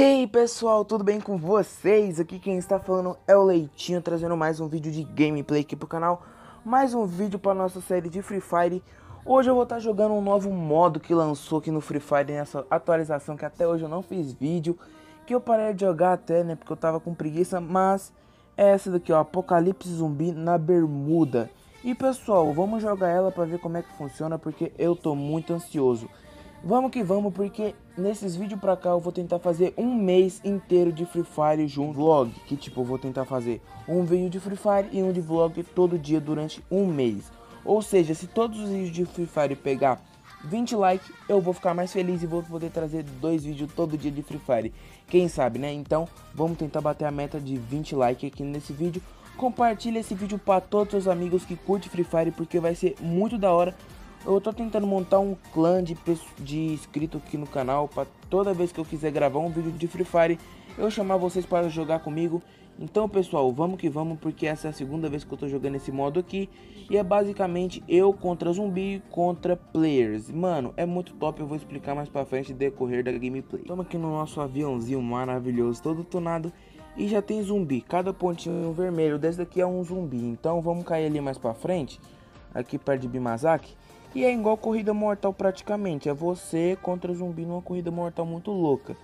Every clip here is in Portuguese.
Hey pessoal, tudo bem com vocês? Aqui quem está falando é o Leitinho, trazendo mais um vídeo de gameplay aqui pro canal, mais um vídeo para nossa série de Free Fire. Hoje eu vou estar tá jogando um novo modo que lançou aqui no Free Fire nessa atualização que até hoje eu não fiz vídeo, que eu parei de jogar até, né, porque eu tava com preguiça, mas é essa daqui, ó, Apocalipse Zumbi na Bermuda. E pessoal, vamos jogar ela para ver como é que funciona, porque eu tô muito ansioso. Vamos que vamos, porque nesses vídeos pra cá eu vou tentar fazer um mês inteiro de Free Fire junto vlog, que tipo, eu vou tentar fazer um vídeo de Free Fire e um de vlog todo dia durante um mês. Ou seja, se todos os vídeos de Free Fire pegar 20 likes, eu vou ficar mais feliz e vou poder trazer dois vídeos todo dia de Free Fire. Quem sabe, né? Então, vamos tentar bater a meta de 20 likes aqui nesse vídeo. Compartilhe esse vídeo para todos os seus amigos que curtem Free Fire, porque vai ser muito da hora eu tô tentando montar um clã de, de inscrito aqui no canal para toda vez que eu quiser gravar um vídeo de Free Fire, eu chamar vocês para jogar comigo. Então, pessoal, vamos que vamos, porque essa é a segunda vez que eu tô jogando esse modo aqui. E é basicamente eu contra zumbi contra players. Mano, é muito top, eu vou explicar mais pra frente decorrer da gameplay. Estamos aqui no nosso aviãozinho maravilhoso, todo tunado. E já tem zumbi, cada pontinho vermelho desse daqui é um zumbi. Então vamos cair ali mais pra frente, aqui perto de Bimazaki. E é igual corrida mortal praticamente. É você contra zumbi numa corrida mortal muito louca.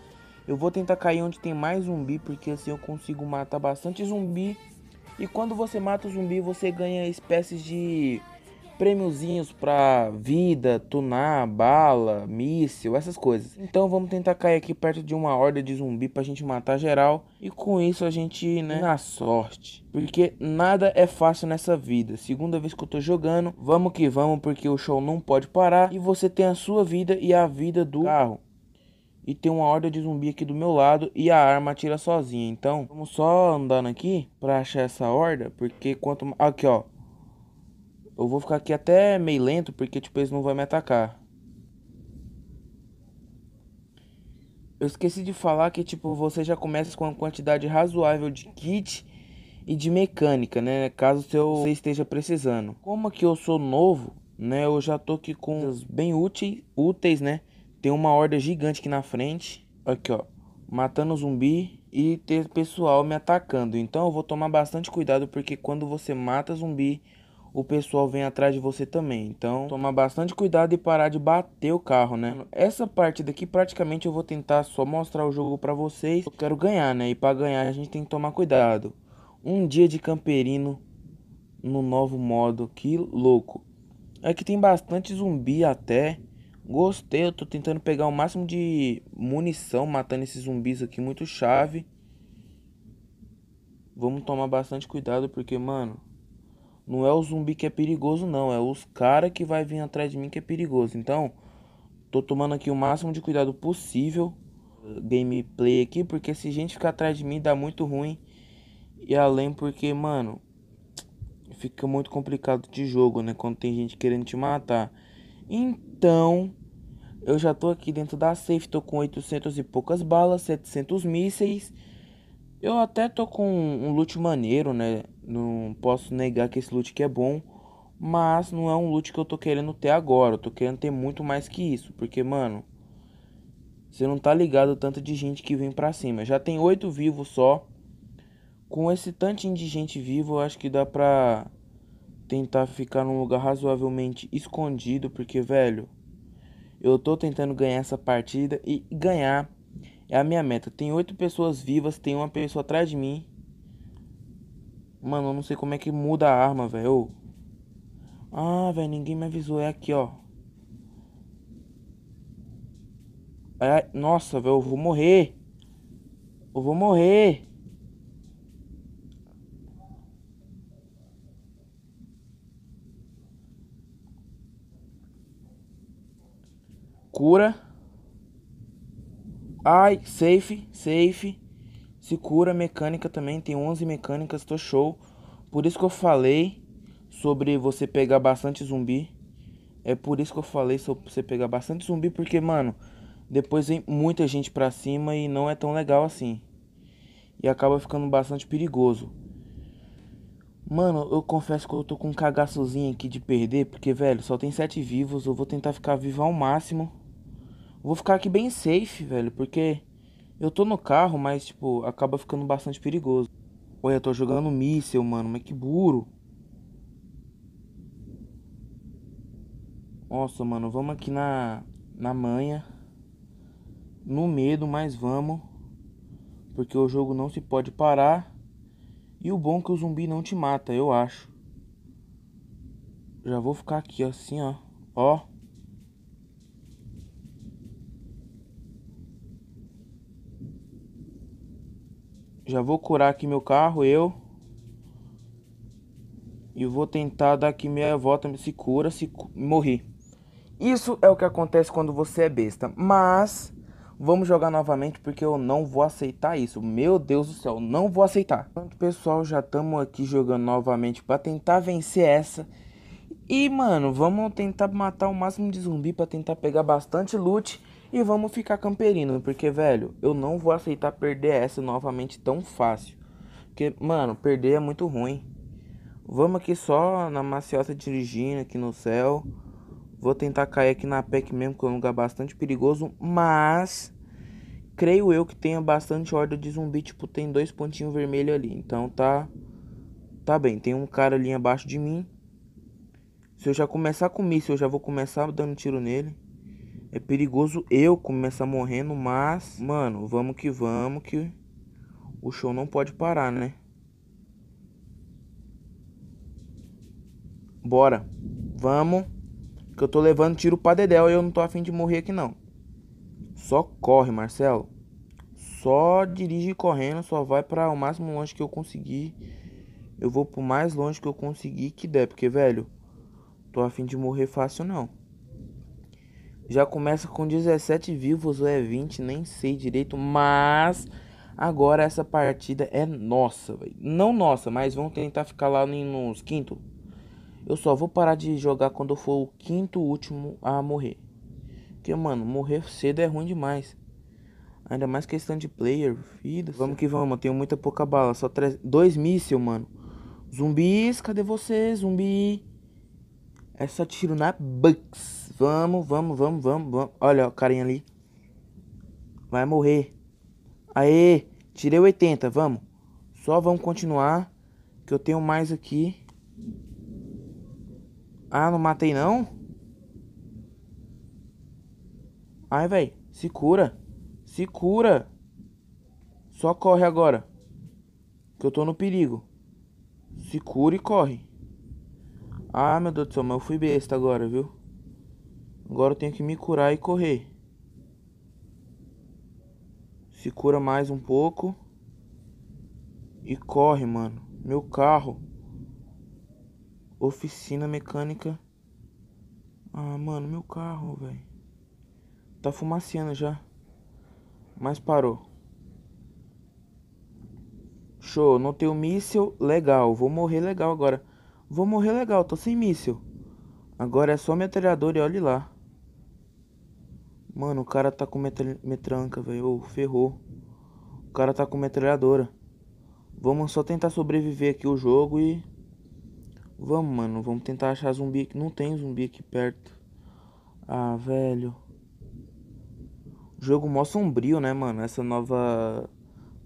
Eu vou tentar cair onde tem mais zumbi, porque assim eu consigo matar bastante zumbi. E quando você mata o zumbi, você ganha espécies de prêmiozinhos para vida, tunar, bala, míssil, essas coisas. Então vamos tentar cair aqui perto de uma horda de zumbi pra gente matar geral e com isso a gente, né, na sorte. Porque nada é fácil nessa vida. Segunda vez que eu tô jogando, vamos que vamos porque o show não pode parar e você tem a sua vida e a vida do carro. E tem uma horda de zumbi aqui do meu lado e a arma atira sozinha. Então, vamos só andando aqui pra achar essa horda, porque quanto aqui, ó, eu vou ficar aqui até meio lento, porque tipo, eles não vão me atacar. Eu esqueci de falar que tipo, você já começa com uma quantidade razoável de kit e de mecânica, né? Caso seu você esteja precisando. Como aqui eu sou novo, né? Eu já tô aqui com coisas bem úteis, úteis, né? Tem uma horda gigante aqui na frente. Aqui, ó. Matando zumbi e ter pessoal me atacando. Então eu vou tomar bastante cuidado porque quando você mata zumbi o pessoal vem atrás de você também. Então, tomar bastante cuidado e parar de bater o carro, né? Essa parte daqui, praticamente, eu vou tentar só mostrar o jogo para vocês. Eu quero ganhar, né? E para ganhar, a gente tem que tomar cuidado. Um dia de camperino no novo modo, que louco. Aqui é tem bastante zumbi até. Gostei, eu tô tentando pegar o máximo de munição matando esses zumbis aqui, muito chave. Vamos tomar bastante cuidado porque, mano, não é o zumbi que é perigoso, não. É os cara que vai vir atrás de mim que é perigoso. Então, tô tomando aqui o máximo de cuidado possível. Uh, gameplay aqui, porque se gente ficar atrás de mim dá muito ruim. E além porque, mano, fica muito complicado de jogo, né? Quando tem gente querendo te matar. Então, eu já tô aqui dentro da safe, tô com 800 e poucas balas, 700 mísseis. Eu até tô com um loot maneiro, né? Não posso negar que esse loot aqui é bom, mas não é um loot que eu tô querendo ter agora. Eu tô querendo ter muito mais que isso, porque, mano, você não tá ligado tanto de gente que vem pra cima. Já tem oito vivos só. Com esse tantinho de gente viva, eu acho que dá pra tentar ficar num lugar razoavelmente escondido, porque, velho, eu tô tentando ganhar essa partida e ganhar é a minha meta. Tem oito pessoas vivas, tem uma pessoa atrás de mim. Mano, eu não sei como é que muda a arma, velho. Ah, velho, ninguém me avisou. É aqui, ó. É... Nossa, velho, eu vou morrer. Eu vou morrer. Cura. Ai, safe, safe cura, Mecânica também tem 11 mecânicas, tô show. Por isso que eu falei sobre você pegar bastante zumbi. É por isso que eu falei sobre você pegar bastante zumbi, porque, mano, depois vem muita gente pra cima e não é tão legal assim. E acaba ficando bastante perigoso. Mano, eu confesso que eu tô com um cagaçozinho aqui de perder, porque, velho, só tem sete vivos. Eu vou tentar ficar vivo ao máximo. Vou ficar aqui bem safe, velho, porque eu tô no carro, mas, tipo, acaba ficando bastante perigoso. Olha, eu tô jogando míssel, mano, mas que burro. Nossa, mano, vamos aqui na, na manha. No medo, mas vamos. Porque o jogo não se pode parar. E o bom é que o zumbi não te mata, eu acho. Já vou ficar aqui, assim, ó. Ó. Já vou curar aqui meu carro, eu. E vou tentar dar aqui meia volta, se cura, se morri. Isso é o que acontece quando você é besta. Mas vamos jogar novamente porque eu não vou aceitar isso. Meu Deus do céu, não vou aceitar. Pronto, pessoal, já estamos aqui jogando novamente para tentar vencer essa. E, mano, vamos tentar matar o máximo de zumbi para tentar pegar bastante loot e vamos ficar camperino, porque, velho, eu não vou aceitar perder essa novamente tão fácil. Porque, mano, perder é muito ruim. Vamos aqui só na maciota dirigindo aqui no céu. Vou tentar cair aqui na PEC mesmo, que é um lugar bastante perigoso, mas creio eu que tenha bastante horda de zumbi, tipo, tem dois pontinhos vermelhos ali. Então tá tá bem, tem um cara ali abaixo de mim. Se eu já começar a comer, se eu já vou começar dando tiro nele, é perigoso eu começar morrendo, mas, mano, vamos que vamos que o show não pode parar, né? Bora. Vamos. Que eu tô levando tiro pra Dedéu e eu não tô afim de morrer aqui não. Só corre, Marcelo. Só dirige correndo, só vai para o máximo longe que eu conseguir. Eu vou pro mais longe que eu conseguir que der, porque velho, tô afim de morrer fácil não. Já começa com 17 vivos ou é 20, nem sei direito, mas agora essa partida é nossa, véio. Não nossa, mas vamos tentar ficar lá nos quinto. Eu só vou parar de jogar quando for o quinto último a morrer. Porque, mano, morrer cedo é ruim demais. Ainda mais questão de player, filho. Vamos é que vamos, tenho muita pouca bala. Só dois mísseis, mano. Zumbis, cadê você, zumbi? É só tiro na Bucks. Vamos, vamos, vamos, vamos, vamos. Olha o carinha ali. Vai morrer. Aê, tirei 80, vamos. Só vamos continuar. Que eu tenho mais aqui. Ah, não matei não? Ai, velho. Se cura. Se cura. Só corre agora. Que eu tô no perigo. Se cura e corre. Ah, meu Deus do céu, mas eu fui besta agora, viu? Agora eu tenho que me curar e correr. Se cura mais um pouco. E corre, mano. Meu carro. Oficina mecânica. Ah, mano, meu carro, velho. Tá fumaciando já. Mas parou. Show, não tem o míssil. Legal, vou morrer legal agora. Vou morrer legal, tô sem míssil. Agora é só metralhador e olhe lá. Mano, o cara tá com metra metranca, velho. Oh, ferrou. O cara tá com metralhadora. Vamos só tentar sobreviver aqui o jogo e... Vamos, mano. Vamos tentar achar zumbi. Não tem zumbi aqui perto. Ah, velho. Jogo mó sombrio, né, mano? Essa nova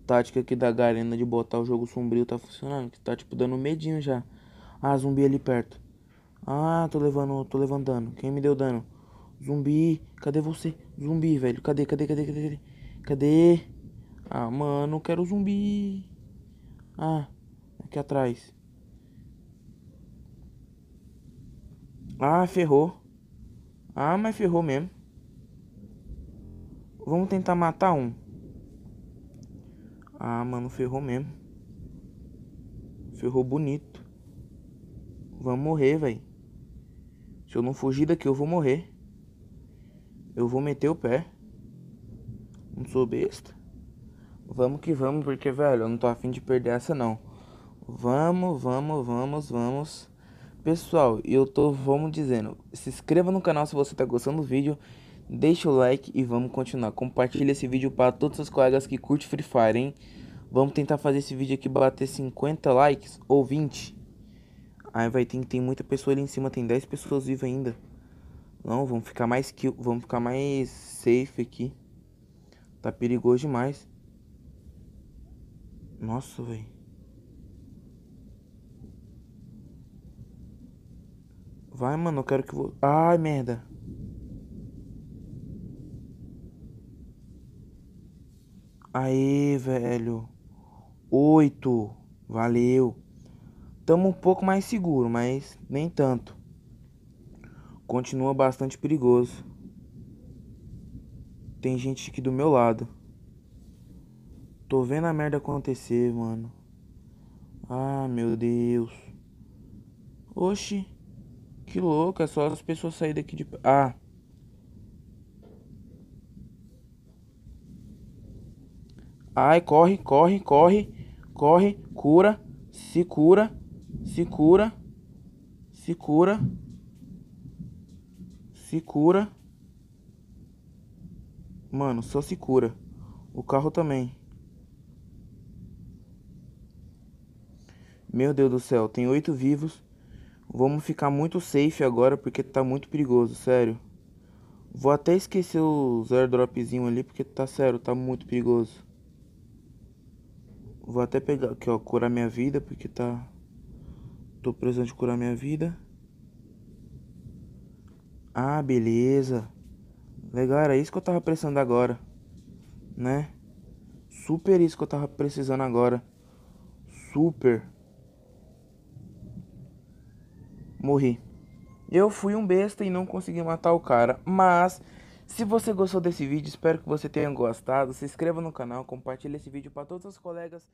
tática aqui da Garena de botar o jogo sombrio tá funcionando. Que tá, tipo, dando medinho já. Ah, zumbi ali perto. Ah, tô levando, tô levando dano. Quem me deu dano? Zumbi, cadê você? Zumbi, velho. Cadê, cadê, cadê, cadê, cadê? Cadê? Ah, mano, quero zumbi. Ah, aqui atrás. Ah, ferrou. Ah, mas ferrou mesmo. Vamos tentar matar um. Ah, mano, ferrou mesmo. Ferrou bonito. Vamos morrer, velho. Se eu não fugir daqui, eu vou morrer. Eu vou meter o pé. Não sou besta. Vamos que vamos, porque, velho, eu não tô afim de perder essa, não. Vamos, vamos, vamos, vamos. Pessoal, eu tô, vamos dizendo, se inscreva no canal se você tá gostando do vídeo. Deixa o like e vamos continuar. Compartilha esse vídeo para todos os colegas que curtem Free Fire, hein? Vamos tentar fazer esse vídeo aqui bater 50 likes ou 20. Aí vai ter, tem muita pessoa ali em cima, tem 10 pessoas vivas ainda. Não, vamos ficar mais que, vamos ficar mais safe aqui. Tá perigoso demais. Nossa, velho. Vai, mano, eu quero que vou. Ai, merda. Aí, velho. Oito. Valeu. Estamos um pouco mais seguro, mas nem tanto. Continua bastante perigoso. Tem gente aqui do meu lado. Tô vendo a merda acontecer, mano. Ah, meu Deus. Oxi. Que louco, é só as pessoas saírem daqui de. Ah. Ai, corre, corre, corre, corre, cura, se cura se cura, se cura, se cura. Mano, só se cura. O carro também. Meu Deus do céu, tem oito vivos. Vamos ficar muito safe agora porque tá muito perigoso, sério. Vou até esquecer os airdropzinhos ali porque tá sério, tá muito perigoso. Vou até pegar aqui, ó, curar minha vida porque tá Tô precisando de curar minha vida. Ah, beleza. Legal, era isso que eu tava precisando agora. Né? Super isso que eu tava precisando agora. Super. Morri. Eu fui um besta e não consegui matar o cara, mas se você gostou desse vídeo, espero que você tenha gostado. Se inscreva no canal, compartilhe esse vídeo para todos os colegas.